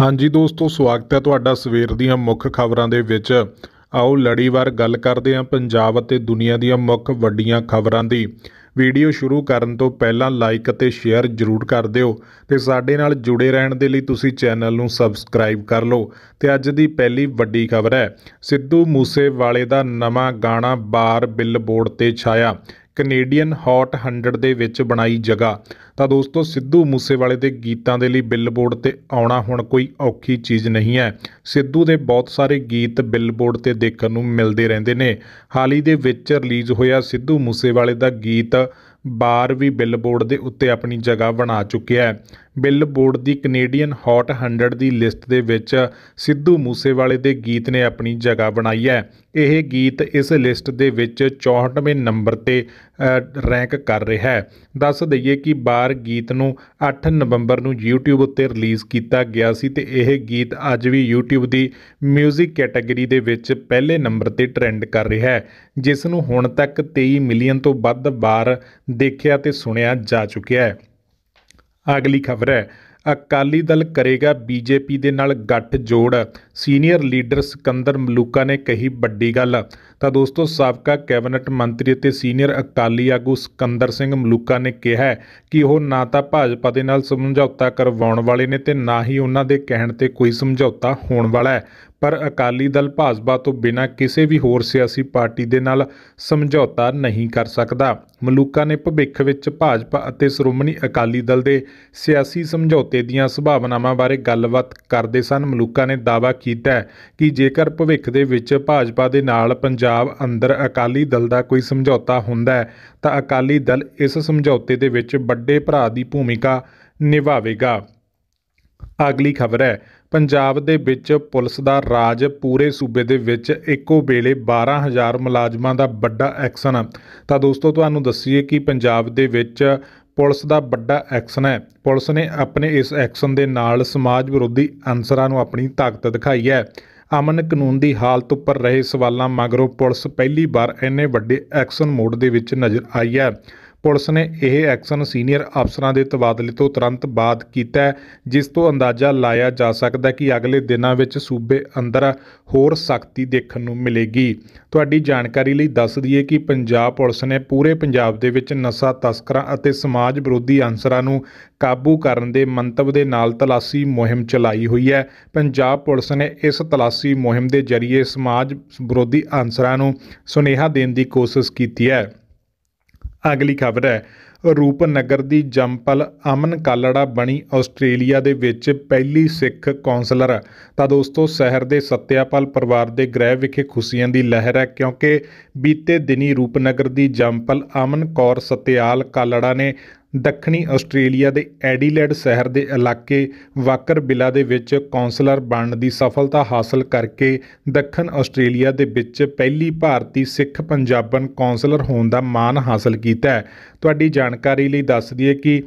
ਹਾਂਜੀ ਦੋਸਤੋ ਸਵਾਗਤ ਹੈ ਤੁਹਾਡਾ ਸਵੇਰ ਦੀਆਂ ਮੁੱਖ ਖਬਰਾਂ ਦੇ ਵਿੱਚ ਆਓ ਲੜੀਵਾਰ ਗੱਲ ਕਰਦੇ ਹਾਂ ਪੰਜਾਬ ਅਤੇ ਦੁਨੀਆ ਦੀਆਂ ਮੁੱਖ ਵੱਡੀਆਂ ਖਬਰਾਂ ਦੀ ਵੀਡੀਓ ਸ਼ੁਰੂ ਕਰਨ ਤੋਂ ਪਹਿਲਾਂ ਲਾਈਕ ਅਤੇ ਸ਼ੇਅਰ ਜ਼ਰੂਰ ਕਰ ਦਿਓ ਤੇ ਸਾਡੇ ਨਾਲ ਜੁੜੇ ਰਹਿਣ ਦੇ ਲਈ ਤੁਸੀਂ ਚੈਨਲ ਨੂੰ ਸਬਸਕ੍ਰਾਈਬ ਕਰ ਲਓ ਤੇ ਅੱਜ ਦੀ ਪਹਿਲੀ ਵੱਡੀ ਖਬਰ ਹੈ ਸਿੱਧੂ ਮੂਸੇਵਾਲੇ ਦਾ ਨਵਾਂ ਗਾਣਾ ਬਾਰ ਬਿੱਲਬੋਰਡ ਤੇ ਛਾਇਆ ਕੈਨੇਡੀਅਨ ਹੌਟ 100 ਦੇ ਵਿੱਚ ਬਣਾਈ ਜਗ੍ਹਾ ਤਾਂ ਦੋਸਤੋ ਸਿੱਧੂ ਮੂਸੇਵਾਲੇ ਦੇ ਗੀਤਾਂ ਦੇ ਲਈ ਬਿਲਬੋਰਡ ਤੇ ਆਉਣਾ ਹੁਣ ਕੋਈ ਔਖੀ ਚੀਜ਼ ਨਹੀਂ ਹੈ ਸਿੱਧੂ ਦੇ ਬਹੁਤ ਸਾਰੇ ਗੀਤ ਬਿਲਬੋਰਡ ਤੇ ਦੇਖਣ ਨੂੰ ਮਿਲਦੇ ਰਹਿੰਦੇ ਨੇ ਹਾਲ ਹੀ ਦੇ ਵਿੱਚ ਰਿਲੀਜ਼ ਹੋਇਆ ਸਿੱਧੂ ਮੂਸੇਵਾਲੇ ਦਾ ਗੀਤ ਬਾਰ ਵੀ ਬਿਲਬੋਰਡ ਦੇ ਉੱਤੇ ਆਪਣੀ ਜਗ੍ਹਾ ਬਣਾ ਚੁੱਕਿਆ ਹੈ ਬਿਲਬੋਰਡ ਦੀ ਕੈਨੇਡੀਅਨ ਹੌਟ 100 ਦੀ ਲਿਸਟ ਦੇ ਵਿੱਚ ਸਿੱਧੂ ਮੂਸੇਵਾਲੇ ਦੇ ਗੀਤ ਨੇ ਆਪਣੀ ਜਗ੍ਹਾ ਬਣਾਈ ਹੈ ਇਹ ਗੀਤ ਇਸ ਲਿਸਟ ਦੇ ਵਿੱਚ 64ਵੇਂ ਨੰਬਰ ਤੇ ਰੈਂਕ ਕਰ ਰਿਹਾ ਹੈ ਦੱਸ ਦਈਏ ਕਿ ਬਾਰ ਗੀਤ ਨੂੰ 8 ਨਵੰਬਰ ਨੂੰ YouTube ਉੱਤੇ ਰਿਲੀਜ਼ ਕੀਤਾ ਗਿਆ ਸੀ ਤੇ ਇਹ ਗੀਤ ਅੱਜ ਵੀ YouTube ਦੀ 뮤직 ਕੈਟਾਗਰੀ ਦੇ ਵਿੱਚ ਪਹਿਲੇ ਨੰਬਰ ਤੇ ਟ੍ਰੈਂਡ ਕਰ ਰਿਹਾ ਹੈ ਜਿਸ ਨੂੰ ਹੁਣ ਤੱਕ 23 ਮਿਲੀਅਨ ਤੋਂ ਵੱਧ ਵਾਰ ਦੇਖਿਆ ਤੇ ਸੁਣਿਆ ਜਾ ਚੁੱਕਿਆ ਹੈ ਅਗਲੀ ਖਬਰ ਹੈ ਅਕਾਲੀ ਦਲ ਕਰੇਗਾ ਬੀਜੇਪੀ ਦੇ ਨਾਲ ਗੱਠ ਜੋੜ ਸੀਨੀਅਰ ਲੀਡਰ ਸਿਕੰਦਰ ਮਲੂਕਾ ਨੇ ਕਹੀ ਵੱਡੀ ਗੱਲ ਤਾਂ ਦੋਸਤੋ ਸਾਬਕਾ ਕੈਬਨਟ ਮੰਤਰੀ ਅਤੇ ਸੀਨੀਅਰ ਅਕਾਲੀ ਆਗੂ ਸਿਕੰਦਰ ਸਿੰਘ ਮਲੂਕਾ ਨੇ ਕਿਹਾ ਕਿ ਉਹ ਨਾ ਤਾਂ ਭਾਜਪਾ ਦੇ ਨਾਲ ਸਮਝੌਤਾ ਕਰਵਾਉਣ ਵਾਲੇ ਨੇ ਤੇ ਨਾ ਹੀ ਉਹਨਾਂ ਦੇ ਕਹਿਣ ਤੇ ਕੋਈ ਸਮਝੌਤਾ ਹੋਣ ਵਾਲਾ ਹੈ ਪਰ ਅਕਾਲੀ ਦਲ ਭਾਜਪਾ ਤੋਂ ਬਿਨਾਂ ਕਿਸੇ ਵੀ ਹੋਰ ਸਿਆਸੀ ਪਾਰਟੀ ਦੇ ਨਾਲ ਸਮਝੌਤਾ ਨਹੀਂ ਕਰ ਸਕਦਾ ਮਲੂਕਾ ਨੇ ਭਵਿੱਖ ਵਿੱਚ ਭਾਜਪਾ ਅਤੇ ਸ਼੍ਰੋਮਣੀ ਅਕਾਲੀ ਦਲ ਦੇ ਸਿਆਸੀ ਸਮਝੌਤੇ ਦੀਆਂ ਸੰਭਾਵਨਾਵਾਂ ਬਾਰੇ ਗੱਲਬਾਤ ਕਰਦੇ ਸਨ ਮਲੂਕਾ ਨੇ ਦਾਅਵਾ ਕੀਤਾ ਕਿ ਜੇਕਰ ਭਵਿੱਖ ਦੇ ਵਿੱਚ ਭਾਜਪਾ ਦੇ ਨਾਲ ਪੰਜਾਬ ਅੰਦਰ ਅਕਾਲੀ ਦਲ ਦਾ ਕੋਈ ਸਮਝੌਤਾ ਹੁੰਦਾ ਤਾਂ ਅਕਾਲੀ ਦਲ ਇਸ ਸਮਝੌਤੇ ਦੇ ਵਿੱਚ ਵੱਡੇ ਭਰਾ ਦੀ ਭੂਮਿਕਾ ਨਿਭਾਵੇਗਾ ਅਗਲੀ ਖਬਰ ਹੈ ਪੰਜਾਬ ਦੇ ਵਿੱਚ ਪੁਲਿਸ ਦਾ ਰਾਜ ਪੂਰੇ ਸੂਬੇ ਦੇ ਵਿੱਚ ਇੱਕੋ ਵੇਲੇ 12000 ਮੁਲਾਜ਼ਮਾਂ ਦਾ ਵੱਡਾ ਐਕਸ਼ਨ ਤਾਂ ਦੋਸਤੋ ਤੁਹਾਨੂੰ ਦੱਸੀਏ ਕਿ ਪੰਜਾਬ ਦੇ ਵਿੱਚ ਪੁਲਿਸ ਦਾ ਵੱਡਾ ਐਕਸ਼ਨ ਹੈ ਪੁਲਿਸ ਨੇ ਆਪਣੇ ਇਸ ਐਕਸ਼ਨ ਦੇ ਨਾਲ ਸਮਾਜ ਵਿਰੋਧੀ ਅੰਸਰਾਂ ਨੂੰ ਆਪਣੀ ਤਾਕਤ ਦਿਖਾਈ ਹੈ ਅਮਨ ਕਾਨੂੰਨ ਦੀ ਹਾਲਤ ਉੱਪਰ ਰਹੇ ਸਵਾਲਾਂ ਮਗਰੋਂ ਪੁਲਿਸ ਪਹਿਲੀ ਵਾਰ ਇੰਨੇ ਵੱਡੇ ਐਕਸ਼ਨ ਮੋਡ ਦੇ ਵਿੱਚ ਨਜ਼ਰ ਆਈ ਹੈ ਪੁਲਿਸ ਨੇ ਇਹ ਐਕਸ਼ਨ ਸੀਨੀਅਰ ਅਫਸਰਾਂ ਦੇ ਤਬਾਦਲੇ ਤੋਂ ਤੁਰੰਤ ਬਾਅਦ ਕੀਤਾ ਜਿਸ ਤੋਂ ਅੰਦਾਜ਼ਾ ਲਾਇਆ ਜਾ ਸਕਦਾ ਹੈ ਕਿ ਅਗਲੇ ਦਿਨਾਂ ਵਿੱਚ ਸੂਬੇ ਅੰਦਰ ਹੋਰ ਸਖਤੀ ਦੇਖਣ ਨੂੰ ਮਿਲੇਗੀ ਤੁਹਾਡੀ ਜਾਣਕਾਰੀ ਲਈ ਦੱਸ ਦਈਏ ਕਿ ਪੰਜਾਬ ਪੁਲਿਸ ਨੇ ਪੂਰੇ ਪੰਜਾਬ ਦੇ ਵਿੱਚ ਨਸ਼ਾ ਤਸਕਰਾਂ ਅਤੇ ਸਮਾਜ ਵਿਰੋਧੀ ਅੰਸਰਾਂ ਨੂੰ ਕਾਬੂ ਕਰਨ ਦੇ ਮੰਤਵ ਦੇ ਨਾਲ ਤਲਾਸ਼ੀ ਮੁਹਿੰਮ ਚਲਾਈ ਹੋਈ ਹੈ ਪੰਜਾਬ ਪੁਲਿਸ ਨੇ ਇਸ ਤਲਾਸ਼ੀ ਮੁਹਿੰਮ ਦੇ ਜ਼ਰੀਏ ਸਮਾਜ ਵਿਰੋਧੀ ਅੰਸਰਾਂ ਨੂੰ ਸੁਨੇਹਾ ਦੇਣ ਦੀ ਕੋਸ਼ਿਸ਼ ਕੀਤੀ ਹੈ ਅਗਲੀ ਖਬਰ ਹੈ ਰੂਪਨਗਰ ਦੀ ਜੰਪਲ ਅਮਨ ਕਾਲੜਾ ਬਣੀ ਆਸਟ੍ਰੇਲੀਆ ਦੇ ਵਿੱਚ ਪਹਿਲੀ ਸਿੱਖ ਕਾਉਂਸਲਰ ਤਾਂ ਦੋਸਤੋ ਸ਼ਹਿਰ ਦੇ ਸਤਿਆਪਾਲ ਪਰਿਵਾਰ ਦੇ ਗ੍ਰਹਿ ਵਿਖੇ ਖੁਸ਼ੀਆਂ ਦੀ ਲਹਿਰ ਹੈ ਕਿਉਂਕਿ ਬੀਤੇ ਦਿਨੀ ਰੂਪਨਗਰ ਦੀ ਜੰਪਲ ਅਮਨ ਕੌਰ ਸਤਿਆਲ ਕਾਲੜਾ ਨੇ ਦੱਖਣੀ ਆਸਟ੍ਰੇਲੀਆ ਦੇ ਐਡੀਲੇਡ ਸ਼ਹਿਰ ਦੇ ਇਲਾਕੇ ਵਾਕਰ ਬਿਲਾ ਦੇ ਵਿੱਚ ਕੌਂਸਲਰ ਬਣਨ ਦੀ ਸਫਲਤਾ ਹਾਸਲ ਕਰਕੇ ਦੱਖਣ ਆਸਟ੍ਰੇਲੀਆ ਦੇ ਵਿੱਚ ਪਹਿਲੀ ਭਾਰਤੀ ਸਿੱਖ ਪੰਜਾਬਣ ਕੌਂਸਲਰ ਹੋਣ ਦਾ ਮਾਣ ਹਾਸਲ ਕੀਤਾ ਹੈ ਤੁਹਾਡੀ ਜਾਣਕਾਰੀ ਲਈ ਦੱਸ ਦਈਏ ਕਿ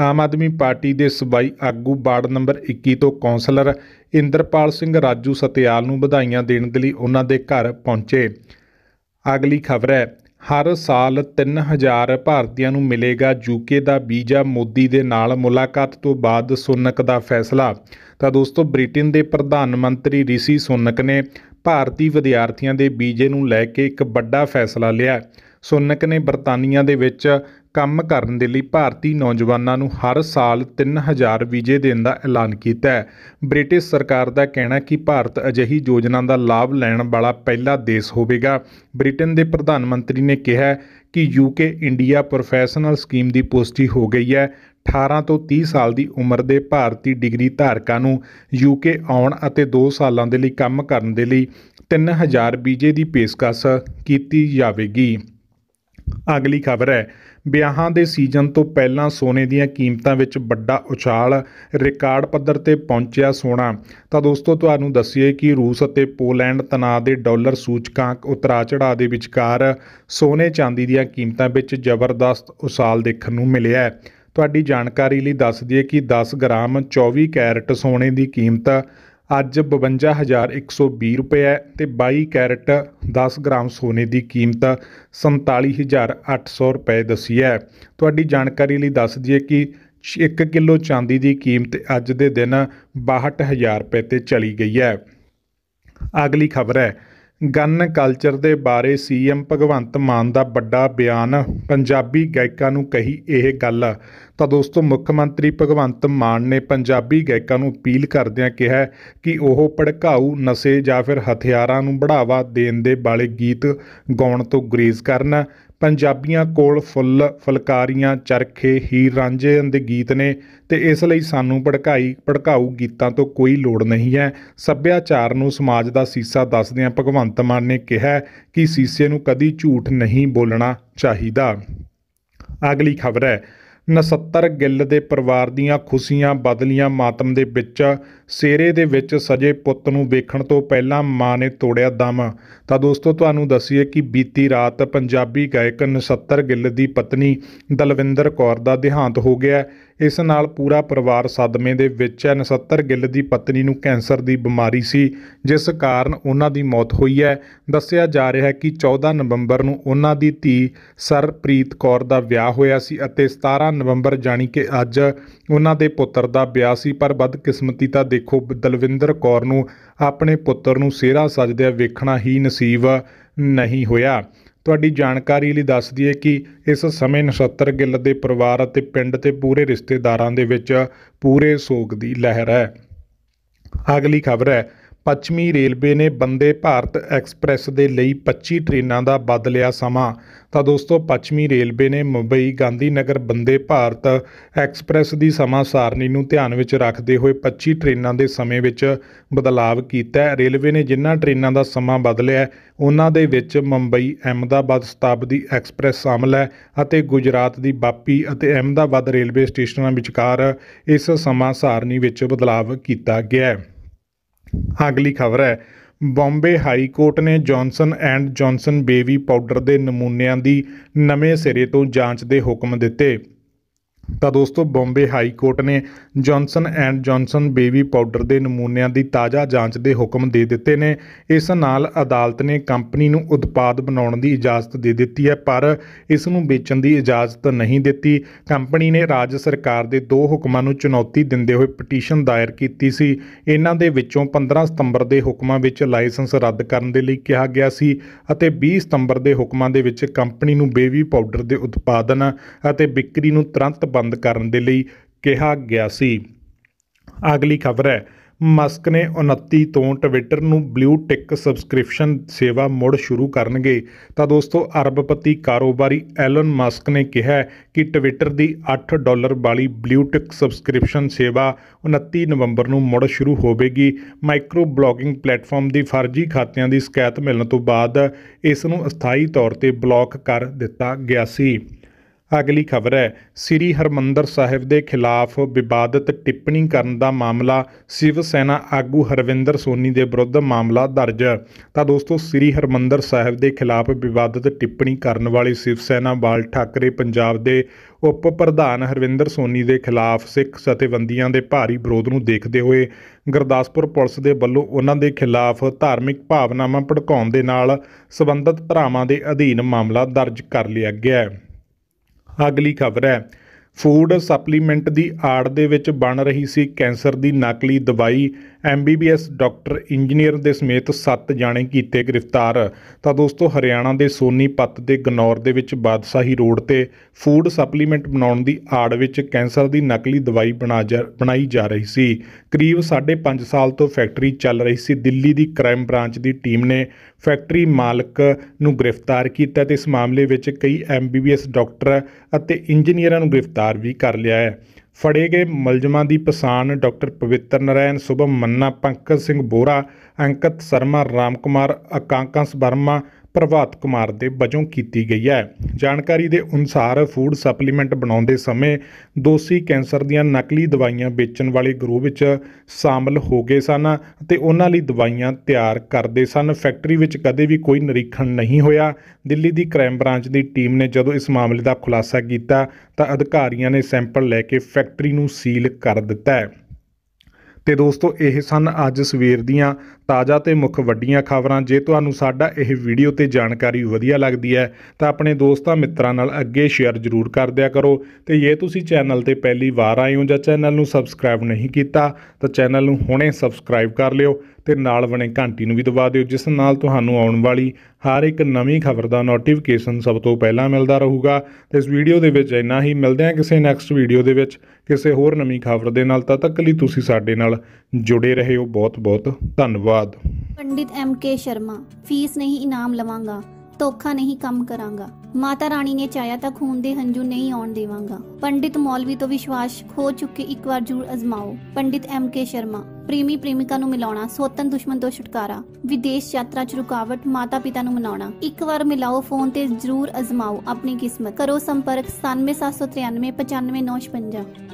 ਆਮ ਆਦਮੀ ਪਾਰਟੀ ਦੇ ਸਬਾਈ ਆਗੂ ਬਾੜ ਨੰਬਰ 21 ਤੋਂ ਕੌਂਸਲਰ ਇੰਦਰਪਾਲ ਸਿੰਘ ਰਾਜੂ ਸਤਿਆਲ ਨੂੰ ਵਧਾਈਆਂ ਦੇਣ ਦੇ ਲਈ ਉਹਨਾਂ ਦੇ ਘਰ ਪਹੁੰਚੇ ਅਗਲੀ ਖਬਰ ਹੈ ਹਰ ਸਾਲ 3000 ਭਾਰਤੀਆਂ ਨੂੰ ਮਿਲੇਗਾ ਯੂਕੇ ਦਾ ਵੀਜ਼ਾ ਮੋਦੀ ਦੇ ਨਾਲ ਮੁਲਾਕਾਤ ਤੋਂ ਬਾਅਦ ਸੁਨਕ ਦਾ ਫੈਸਲਾ ਤਾਂ ਦੋਸਤੋ ਬ੍ਰਿਟੇਨ ਦੇ ਪ੍ਰਧਾਨ ਮੰਤਰੀ ਰਿਸ਼ੀ ਸੁਨਕ ਨੇ ਭਾਰਤੀ ਵਿਦਿਆਰਥੀਆਂ ਦੇ ਵੀਜ਼ੇ ਨੂੰ ਲੈ ਕੇ ਇੱਕ ਵੱਡਾ ਫੈਸਲਾ ਲਿਆ ਸੁਨਕ ਨੇ ਬਰਤਾਨੀਆ ਦੇ ਵਿੱਚ ਕੰਮ ਕਰਨ ਦੇ ਲਈ ਭਾਰਤੀ ਨੌਜਵਾਨਾਂ ਨੂੰ ਹਰ ਸਾਲ 3000 ਵੀਜ਼ੇ ਦੇਣ ਦਾ ਐਲਾਨ ਕੀਤਾ ਹੈ ਬ੍ਰਿਟਿਸ਼ ਸਰਕਾਰ ਦਾ ਕਹਿਣਾ ਕਿ ਭਾਰਤ ਅਜਿਹੀ ਯੋਜਨਾ ਦਾ ਲਾਭ ਲੈਣ ਵਾਲਾ ਪਹਿਲਾ ਦੇਸ਼ ਹੋਵੇਗਾ ਬ੍ਰਿਟਨ ਦੇ ਪ੍ਰਧਾਨ ਮੰਤਰੀ ਨੇ ਕਿਹਾ ਕਿ ਯੂਕੇ ਇੰਡੀਆ ਪ੍ਰੋਫੈਸ਼ਨਲ ਸਕੀਮ ਦੀ ਪੁਸ਼ਟੀ ਹੋ ਗਈ ਹੈ 18 ਤੋਂ 30 ਸਾਲ ਦੀ ਉਮਰ ਦੇ ਭਾਰਤੀ ਡਿਗਰੀ ਧਾਰਕਾਂ ਨੂੰ ਯੂਕੇ ਆਉਣ ਅਤੇ 2 ਸਾਲਾਂ ਦੇ ਲਈ ਕੰਮ ਕਰਨ ਦੇ ਲਈ 3000 ਵੀਜ਼ੇ ਦੀ ਪੇਸ਼ਕਸ਼ ਕੀਤੀ ਜਾਵੇਗੀ ਅਗਲੀ ਖਬਰ ਹੈ ਵਿਆਹਾਂ ਦੇ ਸੀਜ਼ਨ ਤੋਂ ਪਹਿਲਾਂ ਸੋਨੇ ਦੀਆਂ ਕੀਮਤਾਂ ਵਿੱਚ ਵੱਡਾ ਉਛਾਲ ਰਿਕਾਰਡ ਪੱਧਰ ਤੇ ਪਹੁੰਚਿਆ ਸੋਨਾ ਤਾਂ ਦੋਸਤੋ ਤੁਹਾਨੂੰ ਦੱਸੀਏ ਕਿ ਰੂਸ ਅਤੇ ਪੋਲੈਂਡ ਤਣਾਅ ਦੇ ਡਾਲਰ ਸੂਚਕਾਂਕ ਉਤਰਾ ਚੜਾ ਦੇ ਵਿਚਕਾਰ ਸੋਨੇ ਚਾਂਦੀ ਦੀਆਂ ਕੀਮਤਾਂ ਵਿੱਚ ਜ਼ਬਰਦਸਤ ਉਛਾਲ ਦੇਖਣ ਨੂੰ ਮਿਲਿਆ ਤੁਹਾਡੀ ਜਾਣਕਾਰੀ ਲਈ ਦੱਸ ਦਈਏ ਕਿ 10 ਗ੍ਰਾਮ 24 ਕੈਰਟ ਸੋਨੇ ਦੀ ਕੀਮਤ ਅੱਜ 52120 ਰੁਪਏ ਹੈ ਤੇ 22 ਕੈਰਟ 10 ਗ੍ਰਾਮ ਸੋਨੇ ਦੀ ਕੀਮਤ 47800 ਰੁਪਏ ਦੱਸੀ ਹੈ ਤੁਹਾਡੀ ਜਾਣਕਾਰੀ ਲਈ ਦੱਸ ਦਈਏ ਕਿ 1 ਕਿਲੋ ਚਾਂਦੀ ਦੀ ਕੀਮਤ ਅੱਜ ਦੇ ਦਿਨ 62000 ਰੁਪਏ ਤੇ ਚਲੀ ਗਈ ਹੈ ਅਗਲੀ ਖਬਰ ਹੈ ਗਨ ਕਲਚਰ ਦੇ ਬਾਰੇ ਸੀਐਮ ਭਗਵੰਤ ਮਾਨ ਦਾ ਵੱਡਾ ਬਿਆਨ ਪੰਜਾਬੀ ਗਾਇਕਾਂ ਨੂੰ ਕਹੀ ਇਹ ਗੱਲ ਤਾਂ ਦੋਸਤੋ ਮੁੱਖ ਮੰਤਰੀ ਭਗਵੰਤ ਮਾਨ ਨੇ ਪੰਜਾਬੀ ਗਾਇਕਾਂ ਨੂੰ ਅਪੀਲ ਕਰਦਿਆਂ ਕਿਹਾ ਕਿ ਉਹ ਭੜਕਾਊ ਨਸ਼ੇ ਜਾਂ ਫਿਰ ਹਥਿਆਰਾਂ ਨੂੰ ਬੜਾਵਾ ਦੇਣ ਦੇ ਵਾਲੇ ਗੀਤ ਗਾਉਣ ਤੋਂ ਗਰੇਜ਼ ਕਰਨ ਪੰਜਾਬੀਆਂ ਕੋਲ ਫੁੱਲ ਫੁਲਕਾਰੀਆਂ ਚਰਖੇ ਹੀਰ ਰਾਂਝੇ ਦੇ ਗੀਤ ਨੇ ਤੇ ਇਸ ਲਈ ਸਾਨੂੰ ਭੜਕਾਈ ਭੜਕਾਊ ਗੀਤਾਂ ਤੋਂ ਕੋਈ ਲੋੜ ਨਹੀਂ ਹੈ ਸੱਭਿਆਚਾਰ ਨੂੰ ਸਮਾਜ ਦਾ ਸੀਸਾ ਦੱਸਦੇ ਆ ਭਗਵੰਤ ਮਾਨ ਨੇ ਕਿਹਾ ਕਿ ਸੀਸੇ ਨੂੰ ਕਦੀ ਝੂਠ ਨਹੀਂ ਬੋਲਣਾ ਚਾਹੀਦਾ ਅਗਲੀ ਖਬਰ ਹੈ ਨਸੱਤਰ ਗਿੱਲ ਦੇ ਪਰਿਵਾਰ ਦੀਆਂ ਖੁਸ਼ੀਆਂ ਬਦਲੀਆਂ ਮਾਤਮ ਦੇ ਵਿੱਚ ਸੇਰੇ ਦੇ ਵਿੱਚ ਸਜੇ ਪੁੱਤ ਨੂੰ ਵੇਖਣ ਤੋਂ ਪਹਿਲਾਂ ਮਾਂ ਨੇ ਤੋੜਿਆ ਦਮ ਤਾਂ ਦੋਸਤੋ ਤੁਹਾਨੂੰ ਦੱਸੀਏ ਕਿ ਬੀਤੀ ਰਾਤ ਪੰਜਾਬੀ ਗਾਇਕ ਨਸੱਤਰ ਗਿੱਲ ਦੀ ਪਤਨੀ ਦਲਵਿੰਦਰ ਕੌਰ ਦਾ ਦੇਹਾਂਤ ਹੋ ਗਿਆ ਇਸ ਨਾਲ ਪੂਰਾ ਪਰਿਵਾਰ ਸਦਮੇ ਦੇ ਵਿੱਚ ਹੈ 69 ਗਿੱਲ ਦੀ ਪਤਨੀ ਨੂੰ ਕੈਂਸਰ ਦੀ ਬਿਮਾਰੀ ਸੀ ਜਿਸ ਕਾਰਨ ਉਹਨਾਂ ਦੀ ਮੌਤ ਹੋਈ ਹੈ ਦੱਸਿਆ ਜਾ ਰਿਹਾ ਹੈ ਕਿ 14 ਨਵੰਬਰ ਨੂੰ ਉਹਨਾਂ ਦੀ ਧੀ ਸਰਪ੍ਰੀਤ ਕੌਰ ਦਾ ਵਿਆਹ ਹੋਇਆ ਸੀ ਅਤੇ 17 ਨਵੰਬਰ ਜਾਨੀ ਕਿ ਅੱਜ ਉਹਨਾਂ ਦੇ ਪੁੱਤਰ ਦਾ ਵਿਆਹ ਸੀ ਪਰ ਬਦਕਿਸਮਤੀ ਤਾਂ ਦੇਖੋ ਦਲਵਿੰਦਰ ਕੌਰ ਨੂੰ ਆਪਣੇ ਪੁੱਤਰ ਨੂੰ ਸਿਹਰਾ ਸਜਦਿਆ ਵੇਖਣਾ ਹੀ ਨਸੀਬ ਨਹੀਂ ਹੋਇਆ ਤੁਹਾਡੀ ਜਾਣਕਾਰੀ ਲਈ ਦੱਸ ਦਈਏ ਕਿ ਇਸ ਸਮੇਂ 69 ਗਿੱਲ ਦੇ ਪਰਿਵਾਰ ਅਤੇ ਪਿੰਡ ਤੇ ਪੂਰੇ ਰਿਸ਼ਤੇਦਾਰਾਂ ਦੇ ਵਿੱਚ ਪੂਰੇ ਸੋਗ ਦੀ ਲਹਿਰ ਹੈ ਅਗਲੀ ਖਬਰ ਹੈ ਪੱਛਮੀ ਰੇਲਵੇ ਨੇ ਬੰਦੇ ਭਾਰਤ ਐਕਸਪ੍ਰੈਸ ਦੇ ਲਈ 25 ਟ੍ਰੇਨਾਂ ਦਾ ਬਦਲਿਆ ਸਮਾਂ ਤਾਂ ਦੋਸਤੋ ਪੱਛਮੀ ਰੇਲਵੇ ਨੇ ਮੁੰਬਈ ਗਾਂਧੀ ਨਗਰ ਬੰਦੇ ਭਾਰਤ ਐਕਸਪ੍ਰੈਸ ਦੀ ਸਮਾਂ ਸਾਰਣੀ ਨੂੰ ਧਿਆਨ ਵਿੱਚ ਰੱਖਦੇ ਹੋਏ 25 ਟ੍ਰੇਨਾਂ ਦੇ ਸਮੇਂ ਵਿੱਚ ਬਦਲਾਵ ਕੀਤਾ ਹੈ ਰੇਲਵੇ ਨੇ ਜਿਨ੍ਹਾਂ ਟ੍ਰੇਨਾਂ ਦਾ ਸਮਾਂ ਬਦਲਿਆ ਉਹਨਾਂ ਦੇ ਵਿੱਚ ਮੁੰਬਈ ਅਹਿਮਦਾਬਾਦ ਸ਼ਤਾਬਦੀ ਐਕਸਪ੍ਰੈਸ ਸ਼ਾਮਲ ਹੈ ਅਤੇ ਗੁਜਰਾਤ ਦੀ ਬਾਪੀ ਅਤੇ ਅਹਿਮਦਾਬਾਦ ਰੇਲਵੇ ਸਟੇਸ਼ਨਾਂ ਵਿਚਕਾਰ ਇਸ ਸਮਾਂ ਸਾਰਣੀ ਵਿੱਚ ਬਦਲਾਵ ਕੀਤਾ ਗਿਆ ਹੈ ਅਗਲੀ ਖਬਰ ਹੈ ਬੰਬੇ ਹਾਈ ਕੋਰਟ ਨੇ Johnson and Johnson baby powder ਦੇ ਨਮੂਨਿਆਂ ਦੀ ਨਵੇਂ ਸਿਰੇ ਤੋਂ ਜਾਂਚ ਦੇ ਹੁਕਮ ਦਿੱਤੇ ਤਾਂ ਦੋਸਤੋ ਬੰਬੇ ਹਾਈ ਕੋਰਟ ਨੇ Johnson and Johnson baby powder ਦੇ ਨਮੂਨਿਆਂ ਦੀ ਤਾਜ਼ਾ ਜਾਂਚ ਦੇ ਹੁਕਮ ਦੇ ਦਿੱਤੇ ਨੇ ਇਸ ਨਾਲ ਅਦਾਲਤ ਨੇ ਕੰਪਨੀ ਨੂੰ ਉਤਪਾਦ ਬਣਾਉਣ ਦੀ ਇਜਾਜ਼ਤ ਦੇ ਦਿੱਤੀ ਹੈ ਪਰ ਇਸ ਨੂੰ ਵੇਚਣ ਦੀ ਇਜਾਜ਼ਤ ਨਹੀਂ ਦਿੱਤੀ ਕੰਪਨੀ ਨੇ ਰਾਜ ਸਰਕਾਰ ਦੇ ਦੋ ਹੁਕਮਾਂ ਨੂੰ ਚੁਣੌਤੀ ਦਿੰਦੇ ਹੋਏ ਪਟੀਸ਼ਨ ਦਾਇਰ ਕੀਤੀ ਸੀ ਇਹਨਾਂ ਦੇ ਵਿੱਚੋਂ 15 ਸਤੰਬਰ ਦੇ ਹੁਕਮਾਂ ਵਿੱਚ ਲਾਇਸੈਂਸ ਰੱਦ ਕਰਨ ਦੇ ਲਈ ਕਿਹਾ ਗਿਆ ਸੀ ਅਤੇ 20 ਸਤੰਬਰ ਦੇ ਹੁਕਮਾਂ ਦੇ ਵਿੱਚ ਕੰਪਨੀ ਨੂੰ ਬੇਬੀ ਪਾਊਡਰ ਦੇ ਉਤਪਾਦਨ ਅਤੇ ਵਿਕਰੀ ਨੂੰ ਤੁਰੰਤ ਬੰਦ ਕਰਨ ਦੇ ਲਈ ਕਿਹਾ ਗਿਆ ਸੀ ਅਗਲੀ ਖਬਰ ਹੈ ਮਸਕ ਨੇ 29 ਤੋਂ ਟਵਿੱਟਰ ਨੂੰ ਬਲੂ ਟਿਕ ਸਬਸਕ੍ਰਿਪਸ਼ਨ ਸੇਵਾ ਮੁੜ ਸ਼ੁਰੂ ਕਰਨਗੇ ਤਾਂ ਦੋਸਤੋ ਅਰਬਪਤੀ ਕਾਰੋਬਾਰੀ ਐਲਨ ਮਸਕ ਨੇ ਕਿਹਾ ਕਿ ਟਵਿੱਟਰ ਦੀ 8 ਡਾਲਰ ਵਾਲੀ ਬਲੂ ਟਿਕ ਸਬਸਕ੍ਰਿਪਸ਼ਨ ਸੇਵਾ 29 ਨਵੰਬਰ ਨੂੰ ਮੁੜ ਸ਼ੁਰੂ ਹੋਵੇਗੀ ਮਾਈਕਰੋ ਬਲੌਗਿੰਗ ਪਲੇਟਫਾਰਮ ਦੀ ਫਰਜ਼ੀ ਖਾਤਿਆਂ ਦੀ ਸ਼ਿਕਾਇਤ ਮਿਲਣ ਤੋਂ ਬਾਅਦ ਇਸ ਨੂੰ ਅਸਥਾਈ ਤੌਰ ਤੇ ਬਲੌਕ ਕਰ ਦਿੱਤਾ ਗਿਆ ਸੀ ਅਗਲੀ ਖਬਰ ਹੈ ਸ੍ਰੀ ਹਰਮੰਦਰ ਸਾਹਿਬ ਦੇ ਖਿਲਾਫ ਵਿਵਾਦਤ ਟਿੱਪਣੀ ਕਰਨ ਦਾ ਮਾਮਲਾ ਸ਼ਿਵ ਸੈਨਾ ਆਗੂ ਹਰਵਿੰਦਰ ਸੋਨੀ ਦੇ ਵਿਰੁੱਧ ਮਾਮਲਾ ਦਰਜ ਤਾਂ ਦੋਸਤੋ ਸ੍ਰੀ ਹਰਮੰਦਰ ਸਾਹਿਬ ਦੇ ਖਿਲਾਫ ਵਿਵਾਦਤ ਟਿੱਪਣੀ ਕਰਨ ਵਾਲੇ ਸ਼ਿਵ ਸੈਨਾ ਬਾਲ ਠਾਕਰੇ ਪੰਜਾਬ ਦੇ ਉਪ ਪ੍ਰਧਾਨ ਹਰਵਿੰਦਰ ਸੋਨੀ ਦੇ ਖਿਲਾਫ ਸਿੱਖ ਸਤੇਵੰਦੀਆਂ ਦੇ ਭਾਰੀ ਵਿਰੋਧ ਨੂੰ ਦੇਖਦੇ ਹੋਏ ਗੁਰਦਾਸਪੁਰ ਪੁਲਿਸ ਦੇ ਵੱਲੋਂ ਉਹਨਾਂ ਦੇ ਖਿਲਾਫ ਧਾਰਮਿਕ ਭਾਵਨਾਵਾਂ ਭੜਕਾਉਣ ਦੇ ਨਾਲ ਸਬੰਧਤ ਧਰਾਵਾਂ ਦੇ ਅਧੀਨ ਮਾਮਲਾ ਦਰਜ ਕਰ ਲਿਆ ਗਿਆ ਹੈ ਅਗਲੀ ਖਬਰ ਹੈ ਫੂਡ ਸਪਲੀਮੈਂਟ ਦੀ ਆੜ ਦੇ ਵਿੱਚ ਬਣ ਰਹੀ ਸੀ ਕੈਂਸਰ ਦੀ ਨਕਲੀ ਦਵਾਈ ਐਮਬੀਬੀਐਸ ਡਾਕਟਰ ਇੰਜੀਨੀਅਰ ਦੇ ਸਮੇਤ 7 ਜਾਣੇ ਕੀਤੇ ਗ੍ਰਿਫਤਾਰ ਤਾਂ ਦੋਸਤੋ ਹਰਿਆਣਾ ਦੇ ਸੋਨੀਪਤ ਦੇ ਗਨੌਰ ਦੇ ਵਿੱਚ ਬਾਦਸ਼ਾਹੀ ਰੋਡ ਤੇ ਫੂਡ ਸਪਲੀਮੈਂਟ ਬਣਾਉਣ ਦੀ ਆੜ ਵਿੱਚ ਕੈਂਸਰ ਦੀ ਨਕਲੀ ਦਵਾਈ ਬਣਾਈ ਜਾ ਰਹੀ ਸੀ ਕਰੀਬ 5.5 ਸਾਲ ਤੋਂ ਫੈਕਟਰੀ ਚੱਲ ਰਹੀ ਸੀ ਦਿੱਲੀ ਦੀ ਕ੍ਰਾਈਮ ਬ੍ਰਾਂਚ ਦੀ ਟੀਮ ਨੇ ਫੈਕਟਰੀ ਮਾਲਕ ਨੂੰ ਗ੍ਰਿਫਤਾਰ ਕੀਤਾ ਤੇ ਇਸ ਮਾਮਲੇ ਵਿੱਚ ਕਈ ਐਮਬੀਬੀਐਸ ਡਾਕਟਰ ਅਤੇ ਇੰਜੀਨੀਅਰਾਂ ਨੂੰ ਗ੍ਰਿਫਤਾਰ ਵੀ ਕਰ ਲਿਆ ਹੈ ਫੜੇ ਗਏ ਮਲਜ਼ਮਾਂ ਦੀ ਪਛਾਣ ਡਾਕਟਰ ਪਵਿੱਤਰ ਨਰਾਇਣ ਸੁਭਮ ਮੰਨਾ ਪੰਕਜ ਸਿੰਘ ਬੋਰਾ ਅੰਕਤ ਸ਼ਰਮਾ ਰਾਮਕੁਮਾਰ ਕੁਮਾਰ ਅਕਾਂਕਸ ਵਰਮਾ ਪ੍ਰਭਾਤ ਕੁਮਾਰ ਦੇ ਵਜੋਂ ਕੀਤੀ ਗਈ ਹੈ ਜਾਣਕਾਰੀ ਦੇ ਅਨੁਸਾਰ ਫੂਡ ਸਪਲੀਮੈਂਟ ਬਣਾਉਂਦੇ ਸਮੇਂ ਦੋਸ਼ੀ ਕੈਂਸਰ ਦੀਆਂ ਨਕਲੀ ਦਵਾਈਆਂ ਵੇਚਣ ਵਾਲੇ ਗਰੋਹ ਵਿੱਚ ਸ਼ਾਮਲ ਹੋ ਗਏ ਸਨ ਅਤੇ ਉਹਨਾਂ ਲਈ ਦਵਾਈਆਂ ਤਿਆਰ ਕਰਦੇ ਸਨ ਫੈਕਟਰੀ ਵਿੱਚ ਕਦੇ ਵੀ ਕੋਈ ਨਿਰੀਖਣ ਨਹੀਂ ਹੋਇਆ ਦਿੱਲੀ ਦੀ ਕ੍ਰਾਈਮ ਬ੍ਰਾਂਚ ਦੀ ਟੀਮ ਨੇ ਜਦੋਂ ਇਸ ਮਾਮਲੇ ਦਾ ਖੁਲਾਸਾ ਕੀਤਾ ਤਾਂ ਅਧਿਕਾਰੀਆਂ ਨੇ ਸੈਂਪਲ ਲੈ ਕੇ ਫੈਕਟਰੀ ਨੂੰ ਸੀਲ ਕਰ ਦਿੱਤਾ ਹੈ ਤੇ ਦੋਸਤੋ ਇਹ ਸਨ ਅੱਜ ਸਵੇਰ ਦੀਆਂ ਤਾਜ਼ਾ ਤੇ ਮੁੱਖ ਵੱਡੀਆਂ ਖਬਰਾਂ ਜੇ ਤੁਹਾਨੂੰ ਸਾਡਾ ਇਹ ਵੀਡੀਓ ਤੇ ਜਾਣਕਾਰੀ ਵਧੀਆ ਲੱਗਦੀ ਹੈ ਤਾਂ ਆਪਣੇ ਦੋਸਤਾਂ ਮਿੱਤਰਾਂ ਨਾਲ ਅੱਗੇ ਸ਼ੇਅਰ ਜ਼ਰੂਰ ਕਰ ਦਿਆ ਕਰੋ ਤੇ ਜੇ ਤੁਸੀਂ ਚੈਨਲ ਤੇ ਪਹਿਲੀ ਵਾਰ ਆਏ ਹੋ ਜਾਂ ਚੈਨਲ ਨੂੰ ਸਬਸਕ੍ਰਾਈਬ ਨਹੀਂ ਕੀਤਾ ਤਾਂ ਚੈਨਲ ਨੂੰ ਹੁਣੇ ਸਬਸਕ੍ਰਾਈਬ ਕਰ ਲਿਓ ਤੇ ਨਾਲ ਬਣੇ ਘੰਟੀ ਨੂੰ ਵੀ ਦਬਾ ਦਿਓ ਜਿਸ ਨਾਲ ਤੁਹਾਨੂੰ ਆਉਣ ਵਾਲੀ ਹਰ ਇੱਕ ਨਵੀਂ ਖਬਰ ਦਾ ਨੋਟੀਫਿਕੇਸ਼ਨ ਸਭ ਤੋਂ ਪਹਿਲਾਂ ਮਿਲਦਾ ਰਹੂਗਾ ਤੇ ਇਸ ਵੀਡੀਓ ਦੇ ਵਿੱਚ ਇੰਨਾ ਹੀ ਮਿਲਦੇ ਹਾਂ ਕਿਸੇ ਨੈਕਸਟ ਵੀਡੀਓ ਦੇ ਵਿੱਚ ਕਿਸੇ ਹੋਰ ਨਵੀਂ ਖਬਰ ਦੇ ਨਾਲ ਤਦ ਤੱਕ ਲਈ ਤੁਸੀਂ ਸਾਡੇ ਨਾਲ ਜੁੜੇ ਰਹੇ ਹੋ ਬਹੁਤ-ਬਹੁਤ ਧੰਨਵਾਦ Pandit M K Sharma fees ਨਹੀਂ ਇਨਾਮ ਲਵਾਂਗਾ ਧੋਖਾ ਨਹੀਂ ਕੰਮ ਕਰਾਂਗਾ ਮਾਤਾ ਰਾਣੀ ਨੇ ਚਾਇਆ ਤਾਂ ਖੂਨ ਦੇ ਹੰਝੂ ਨਹੀਂ ਆਉਣ ਦੇਵਾਂਗਾ ਪੰਡਿਤ ਮੌਲਵੀ ਤੋਂ ਵਿਸ਼ਵਾਸ ਖੋ ਚੁੱਕੇ ਇੱਕ ਵਾਰ ਜੂਰ ਅਜ਼ਮਾਓ ਪੰਡਿਤ ਐਮ ਕੇ ਸ਼ਰਮਾ ਪ੍ਰੇਮੀ ਪ੍ਰੇਮਿਕਾ ਨੂੰ ਮਿਲਾਉਣਾ ਸੋਤਨ ਦੁਸ਼ਮਣ ਤੋਂ ਛੁਟਕਾਰਾ ਵਿਦੇਸ਼ ਯਾਤਰਾ 'ਚ ਰੁਕਾਵਟ ਮਾਤਾ ਪਿਤਾ ਨੂੰ ਮਨਾਉਣਾ ਇੱਕ ਵਾਰ ਮਿਲਾਓ ਫੋਨ ਤੇ ਜ਼ਰੂਰ ਅਜ਼ਮਾਓ ਆਪਣੀ ਕਿਸਮਤ ਕਰੋ ਸੰਪਰਕ 9773